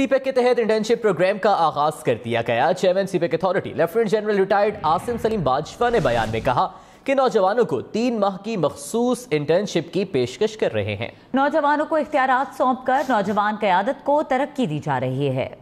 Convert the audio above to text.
CPEC e के तहत internship programme का आगाज कर दिया गया chairman CPEC authority lieutenant general retired Asim Saleem Bajwa ने बयान में कहा कि नौजवानों को तीन माह की मखसूस इंटर्नशिप की पेशकश कर रहे हैं नौजवानों को इख्तियार सौंप कर नौजवान क्यादत को तरक्की दी जा रही है